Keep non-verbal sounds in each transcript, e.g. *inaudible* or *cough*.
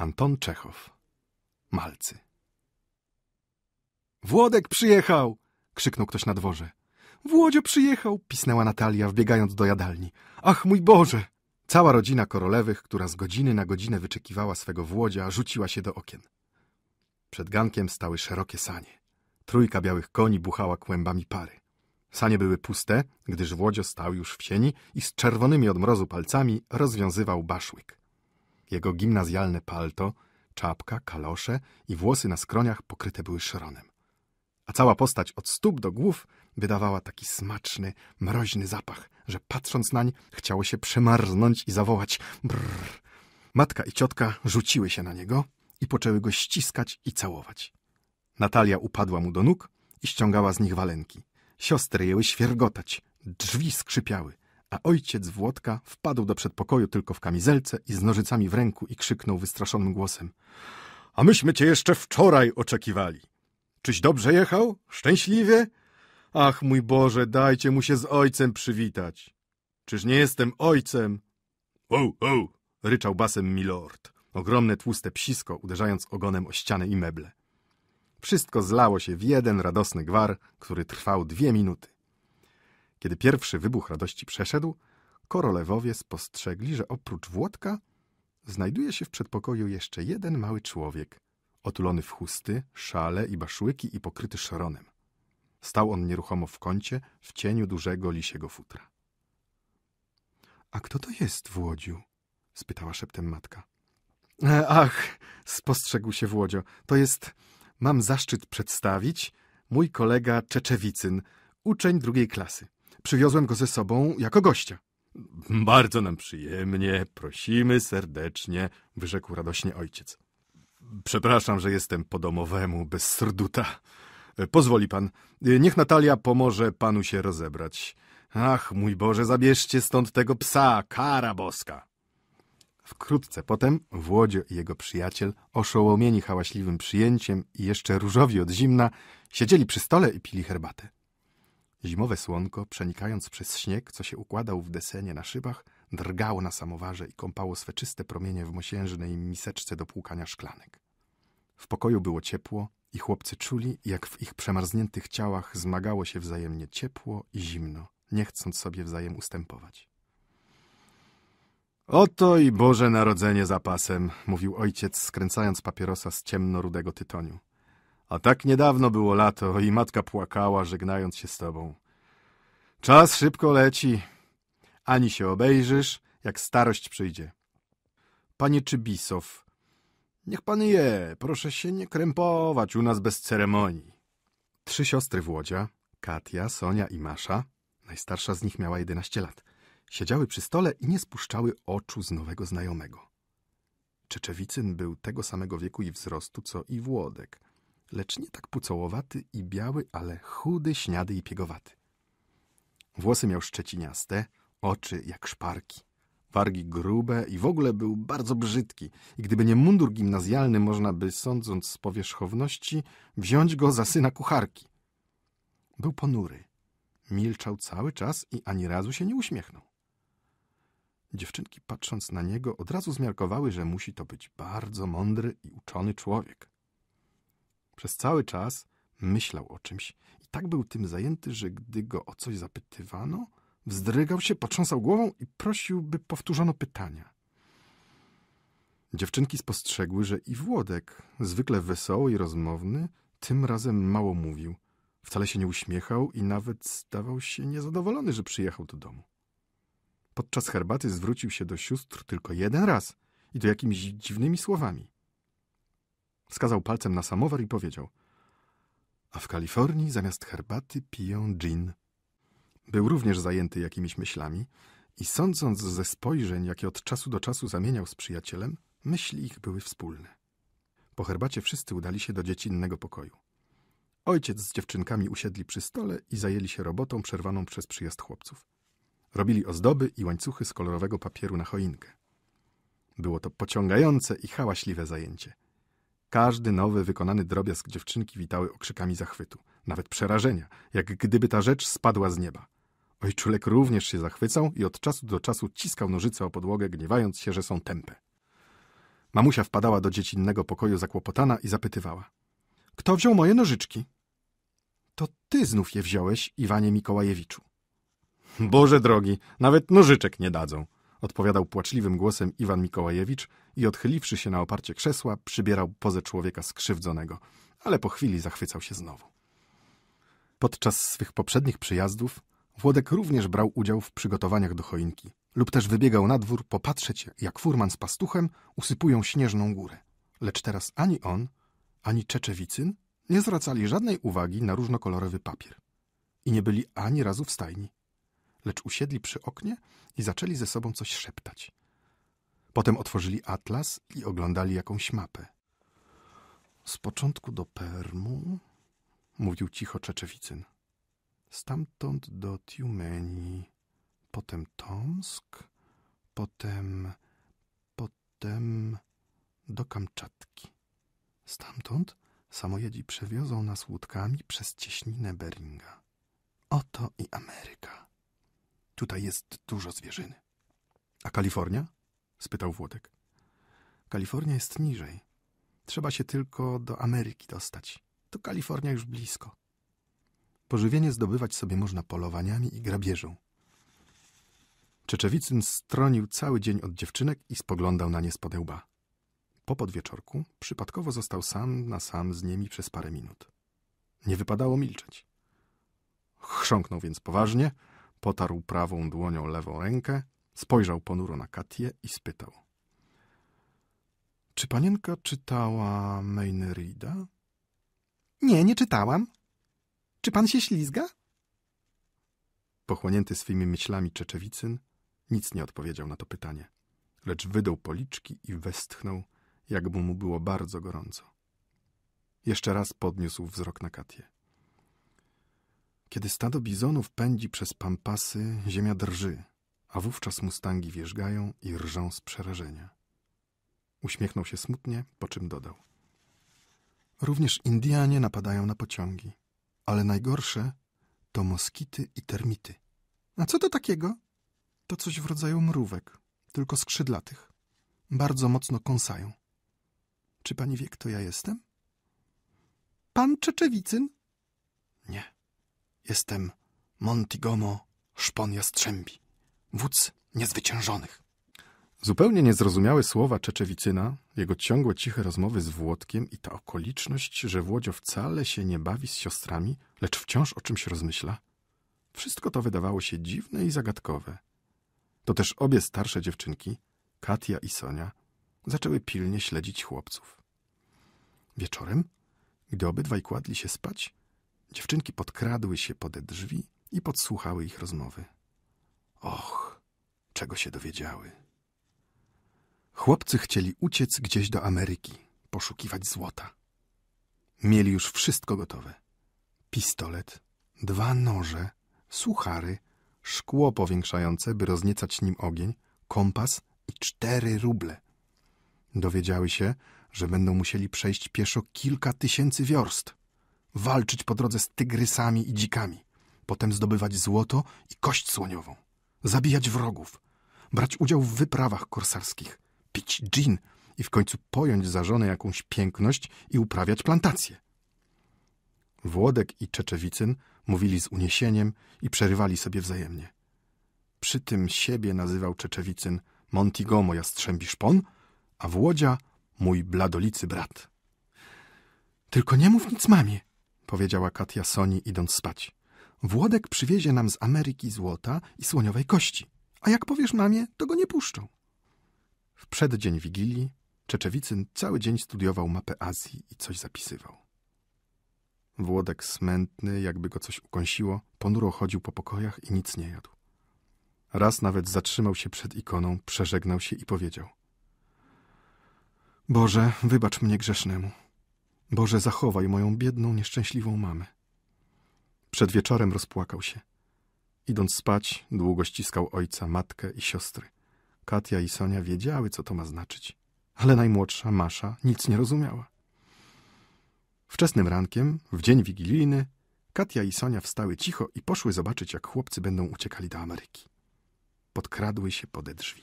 Anton Czechow. Malcy. Włodek przyjechał! krzyknął ktoś na dworze. Włodzio przyjechał! pisnęła Natalia, wbiegając do jadalni. Ach, mój Boże! Cała rodzina Korolewych, która z godziny na godzinę wyczekiwała swego Włodzia, rzuciła się do okien. Przed gankiem stały szerokie sanie. Trójka białych koni buchała kłębami pary. Sanie były puste, gdyż Włodzio stał już w sieni i z czerwonymi od mrozu palcami rozwiązywał baszłyk. Jego gimnazjalne palto, czapka, kalosze i włosy na skroniach pokryte były szronem. A cała postać od stóp do głów wydawała taki smaczny, mroźny zapach, że patrząc nań chciało się przemarznąć i zawołać brrr. Matka i ciotka rzuciły się na niego i poczęły go ściskać i całować. Natalia upadła mu do nóg i ściągała z nich walenki. Siostry jęły świergotać, drzwi skrzypiały a ojciec Włodka wpadł do przedpokoju tylko w kamizelce i z nożycami w ręku i krzyknął wystraszonym głosem. A myśmy cię jeszcze wczoraj oczekiwali. Czyś dobrze jechał? Szczęśliwie? Ach, mój Boże, dajcie mu się z ojcem przywitać. Czyż nie jestem ojcem? Wow, wow, ryczał basem milord. Ogromne tłuste psisko, uderzając ogonem o ścianę i meble. Wszystko zlało się w jeden radosny gwar, który trwał dwie minuty. Kiedy pierwszy wybuch radości przeszedł, korolewowie spostrzegli, że oprócz Włodka znajduje się w przedpokoju jeszcze jeden mały człowiek, otulony w chusty, szale i baszłyki i pokryty szronem. Stał on nieruchomo w kącie, w cieniu dużego lisiego futra. — A kto to jest, Włodziu? — spytała szeptem matka. E, — Ach! — spostrzegł się Włodzio. — To jest... Mam zaszczyt przedstawić mój kolega Czeczewicyn, uczeń drugiej klasy. — Przywiozłem go ze sobą jako gościa. Bardzo nam przyjemnie, prosimy serdecznie, wyrzekł radośnie ojciec. Przepraszam, że jestem po domowemu, bez serduta. Pozwoli pan, niech Natalia pomoże panu się rozebrać. Ach, mój Boże, zabierzcie stąd tego psa, kara boska! Wkrótce potem Włodzio i jego przyjaciel, oszołomieni hałaśliwym przyjęciem i jeszcze różowi od zimna, siedzieli przy stole i pili herbatę. Zimowe słonko, przenikając przez śnieg, co się układał w desenie na szybach, drgało na samowarze i kąpało swe czyste promienie w mosiężnej miseczce do płukania szklanek. W pokoju było ciepło i chłopcy czuli, jak w ich przemarzniętych ciałach zmagało się wzajemnie ciepło i zimno, nie chcąc sobie wzajem ustępować. Oto i Boże Narodzenie za pasem, mówił ojciec, skręcając papierosa z ciemnorudego tytoniu. A tak niedawno było lato i matka płakała, żegnając się z tobą. Czas szybko leci. Ani się obejrzysz, jak starość przyjdzie. Panie Czybisow, niech pan je, proszę się nie krępować u nas bez ceremonii. Trzy siostry Włodzia, Katia, Sonia i Masza, najstarsza z nich miała 11 lat, siedziały przy stole i nie spuszczały oczu z nowego znajomego. Czeczewicyn był tego samego wieku i wzrostu, co i Włodek – lecz nie tak pucołowaty i biały, ale chudy, śniady i piegowaty. Włosy miał szczeciniaste, oczy jak szparki, wargi grube i w ogóle był bardzo brzydki. I gdyby nie mundur gimnazjalny, można by, sądząc z powierzchowności, wziąć go za syna kucharki. Był ponury. Milczał cały czas i ani razu się nie uśmiechnął. Dziewczynki, patrząc na niego, od razu zmiarkowały, że musi to być bardzo mądry i uczony człowiek. Przez cały czas myślał o czymś i tak był tym zajęty, że gdy go o coś zapytywano, wzdrygał się, potrząsał głową i prosił, by powtórzono pytania. Dziewczynki spostrzegły, że i Włodek, zwykle wesoły i rozmowny, tym razem mało mówił. Wcale się nie uśmiechał i nawet zdawał się niezadowolony, że przyjechał do domu. Podczas herbaty zwrócił się do sióstr tylko jeden raz i to jakimiś dziwnymi słowami. Wskazał palcem na samowar i powiedział – a w Kalifornii zamiast herbaty piją gin. Był również zajęty jakimiś myślami i sądząc ze spojrzeń, jakie od czasu do czasu zamieniał z przyjacielem, myśli ich były wspólne. Po herbacie wszyscy udali się do dziecinnego pokoju. Ojciec z dziewczynkami usiedli przy stole i zajęli się robotą przerwaną przez przyjazd chłopców. Robili ozdoby i łańcuchy z kolorowego papieru na choinkę. Było to pociągające i hałaśliwe zajęcie. Każdy nowy wykonany drobiazg dziewczynki witały okrzykami zachwytu, nawet przerażenia, jak gdyby ta rzecz spadła z nieba. Ojczulek również się zachwycał i od czasu do czasu ciskał nożyce o podłogę, gniewając się, że są tępe. Mamusia wpadała do dziecinnego pokoju zakłopotana i zapytywała. Kto wziął moje nożyczki? To ty znów je wziąłeś, Iwanie Mikołajewiczu. Boże drogi, nawet nożyczek nie dadzą, odpowiadał płaczliwym głosem Iwan Mikołajewicz, i odchyliwszy się na oparcie krzesła, przybierał pozę człowieka skrzywdzonego, ale po chwili zachwycał się znowu. Podczas swych poprzednich przyjazdów Włodek również brał udział w przygotowaniach do choinki lub też wybiegał na dwór popatrzeć, jak furman z pastuchem usypują śnieżną górę. Lecz teraz ani on, ani Czeczewicyn nie zwracali żadnej uwagi na różnokolorowy papier i nie byli ani razu w stajni, lecz usiedli przy oknie i zaczęli ze sobą coś szeptać. Potem otworzyli atlas i oglądali jakąś mapę. Z początku do Permu, mówił cicho Czeczewicyn. Stamtąd do Tiumeni, potem Tomsk, potem, potem do Kamczatki. Stamtąd samojedzi przewiozą nas łódkami przez cieśninę Beringa. Oto i Ameryka. Tutaj jest dużo zwierzyny. A Kalifornia? spytał Włodek. Kalifornia jest niżej. Trzeba się tylko do Ameryki dostać. To Kalifornia już blisko. Pożywienie zdobywać sobie można polowaniami i grabieżą. Czeczewicyn stronił cały dzień od dziewczynek i spoglądał na nie z podełba. Po podwieczorku przypadkowo został sam na sam z nimi przez parę minut. Nie wypadało milczeć. Chrząknął więc poważnie, potarł prawą dłonią lewą rękę Spojrzał ponuro na Katję i spytał. Czy panienka czytała Meinerida? Nie, nie czytałam. Czy pan się ślizga? Pochłonięty swymi myślami Czeczewicyn nic nie odpowiedział na to pytanie, lecz wydał policzki i westchnął, jakby mu było bardzo gorąco. Jeszcze raz podniósł wzrok na Katję. Kiedy stado bizonów pędzi przez pampasy, ziemia drży, a wówczas mustangi wierzgają i rżą z przerażenia. Uśmiechnął się smutnie, po czym dodał. Również Indianie napadają na pociągi, ale najgorsze to moskity i termity. A co to takiego? To coś w rodzaju mrówek, tylko skrzydlatych. Bardzo mocno kąsają. Czy pani wie, kto ja jestem? Pan Czeczewicyn? Nie. Jestem Montigomo Szpon Jastrzębi wódz niezwyciężonych. Zupełnie niezrozumiałe słowa Czeczewicyna, jego ciągłe ciche rozmowy z Włodkiem i ta okoliczność, że Włodzio wcale się nie bawi z siostrami, lecz wciąż o czymś rozmyśla. Wszystko to wydawało się dziwne i zagadkowe. To też obie starsze dziewczynki, Katia i Sonia, zaczęły pilnie śledzić chłopców. Wieczorem, gdy obydwaj kładli się spać, dziewczynki podkradły się pode drzwi i podsłuchały ich rozmowy. Och, czego się dowiedziały. Chłopcy chcieli uciec gdzieś do Ameryki, poszukiwać złota. Mieli już wszystko gotowe. Pistolet, dwa noże, suchary, szkło powiększające, by rozniecać nim ogień, kompas i cztery ruble. Dowiedziały się, że będą musieli przejść pieszo kilka tysięcy wiorst, walczyć po drodze z tygrysami i dzikami, potem zdobywać złoto i kość słoniową zabijać wrogów, brać udział w wyprawach korsarskich, pić dżin i w końcu pojąć za żonę jakąś piękność i uprawiać plantacje. Włodek i Czeczewicyn mówili z uniesieniem i przerywali sobie wzajemnie. Przy tym siebie nazywał Czeczewicyn Montigomo Jastrzębi Szpon, a Włodzia mój bladolicy brat. Tylko nie mów nic mamie, powiedziała Katia Soni idąc spać. Włodek przywiezie nam z Ameryki złota i słoniowej kości, a jak powiesz mamie, to go nie puszczą. W przeddzień Wigilii Czeczewicyn cały dzień studiował mapę Azji i coś zapisywał. Włodek smętny, jakby go coś ukąsiło, ponuro chodził po pokojach i nic nie jadł. Raz nawet zatrzymał się przed ikoną, przeżegnał się i powiedział – Boże, wybacz mnie grzesznemu. Boże, zachowaj moją biedną, nieszczęśliwą mamę. Przed wieczorem rozpłakał się. Idąc spać, długo ściskał ojca, matkę i siostry. Katia i Sonia wiedziały, co to ma znaczyć, ale najmłodsza, Masza, nic nie rozumiała. Wczesnym rankiem, w dzień wigilijny, Katia i Sonia wstały cicho i poszły zobaczyć, jak chłopcy będą uciekali do Ameryki. Podkradły się pode drzwi.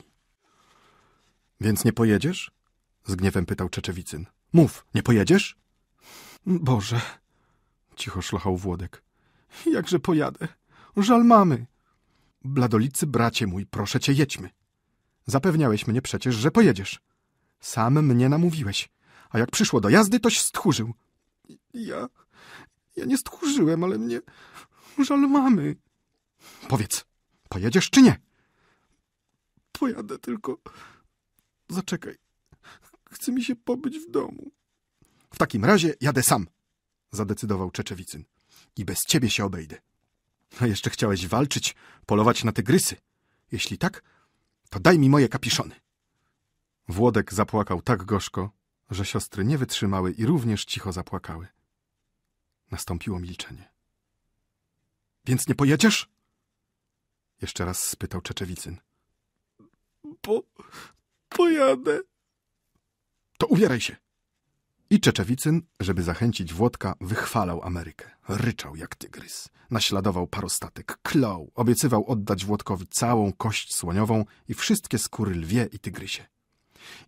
— Więc nie pojedziesz? — z gniewem pytał Czeczewicyn. — Mów, nie pojedziesz? — Boże! — cicho szlochał Włodek. *laughs* Jakże pojadę? Żal mamy. Bladolicy bracie mój, proszę cię, jedźmy. Zapewniałeś mnie przecież, że pojedziesz. Sam mnie namówiłeś, a jak przyszło do jazdy, toś stchórzył. Ja... ja nie stchórzyłem, ale mnie... żal mamy. Powiedz, pojedziesz czy nie? Pojadę tylko... Zaczekaj. Chce mi się pobyć w domu. W takim razie jadę sam, zadecydował Czeczewicyn i bez ciebie się obejdę. A jeszcze chciałeś walczyć, polować na tygrysy. Jeśli tak, to daj mi moje kapiszony. Włodek zapłakał tak gorzko, że siostry nie wytrzymały i również cicho zapłakały. Nastąpiło milczenie. Więc nie pojedziesz? Jeszcze raz spytał Czeczewicyn. Bo... pojadę. To uwieraj się. I Czeczewicyn, żeby zachęcić Włodka, wychwalał Amerykę. Ryczał jak tygrys. Naśladował parostatek, klął, obiecywał oddać Włodkowi całą kość słoniową i wszystkie skóry lwie i tygrysie.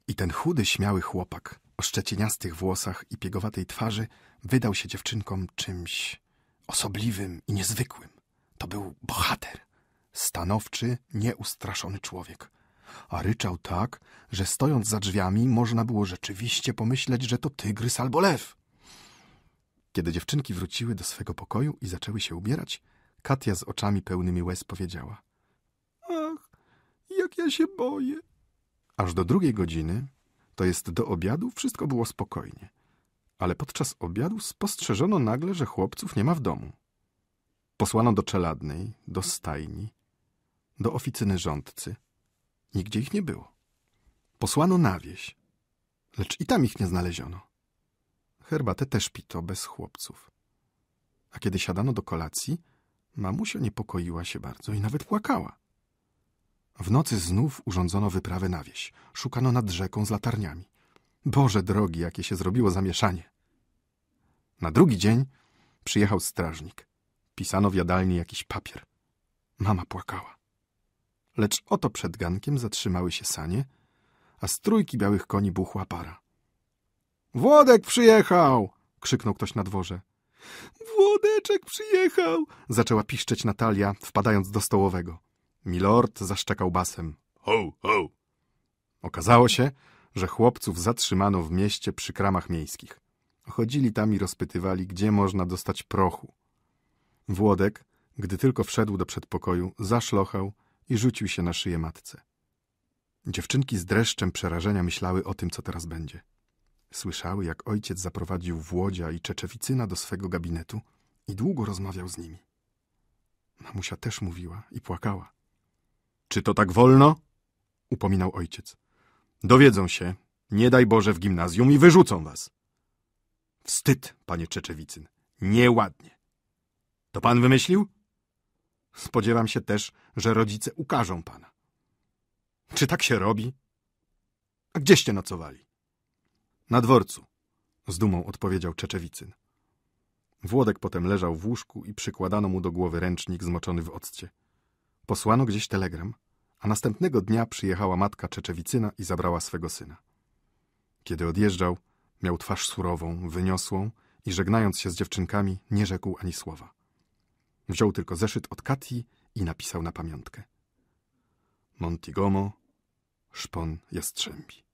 I ten chudy, śmiały chłopak o szczeciniastych włosach i piegowatej twarzy wydał się dziewczynkom czymś osobliwym i niezwykłym. To był bohater, stanowczy, nieustraszony człowiek, a ryczał tak, że stojąc za drzwiami można było rzeczywiście pomyśleć, że to tygrys albo lew. Kiedy dziewczynki wróciły do swego pokoju i zaczęły się ubierać, Katia z oczami pełnymi łez powiedziała – Ach, jak ja się boję! Aż do drugiej godziny, to jest do obiadu, wszystko było spokojnie. Ale podczas obiadu spostrzeżono nagle, że chłopców nie ma w domu. Posłano do czeladnej, do stajni, do oficyny rządcy – Nigdzie ich nie było. Posłano na wieś, lecz i tam ich nie znaleziono. Herbatę też pito bez chłopców. A kiedy siadano do kolacji, mamusia niepokoiła się bardzo i nawet płakała. W nocy znów urządzono wyprawę na wieś. Szukano nad rzeką z latarniami. Boże drogi, jakie się zrobiło zamieszanie! Na drugi dzień przyjechał strażnik. Pisano w jadalni jakiś papier. Mama płakała lecz oto przed gankiem zatrzymały się sanie, a z trójki białych koni buchła para. — Włodek przyjechał! — krzyknął ktoś na dworze. — Włodeczek przyjechał! — zaczęła piszczeć Natalia, wpadając do stołowego. Milord zaszczekał basem. — Ho, ho! Okazało się, że chłopców zatrzymano w mieście przy kramach miejskich. Chodzili tam i rozpytywali, gdzie można dostać prochu. Włodek, gdy tylko wszedł do przedpokoju, zaszlochał i rzucił się na szyję matce. Dziewczynki z dreszczem przerażenia myślały o tym, co teraz będzie. Słyszały, jak ojciec zaprowadził Włodzia i Czeczewicyna do swego gabinetu i długo rozmawiał z nimi. Mamusia też mówiła i płakała. Czy to tak wolno? upominał ojciec. Dowiedzą się, nie daj Boże, w gimnazjum i wyrzucą was. Wstyd, panie Czeczewicyn, nieładnie. To pan wymyślił? Spodziewam się też, że rodzice ukażą pana. Czy tak się robi? A gdzieście nocowali? Na dworcu, z dumą odpowiedział Czeczewicyn. Włodek potem leżał w łóżku i przykładano mu do głowy ręcznik zmoczony w occie. Posłano gdzieś telegram, a następnego dnia przyjechała matka Czeczewicyna i zabrała swego syna. Kiedy odjeżdżał, miał twarz surową, wyniosłą i żegnając się z dziewczynkami, nie rzekł ani słowa. Wziął tylko zeszyt od Kati i napisał na pamiątkę. Montigomo, szpon jastrzębi.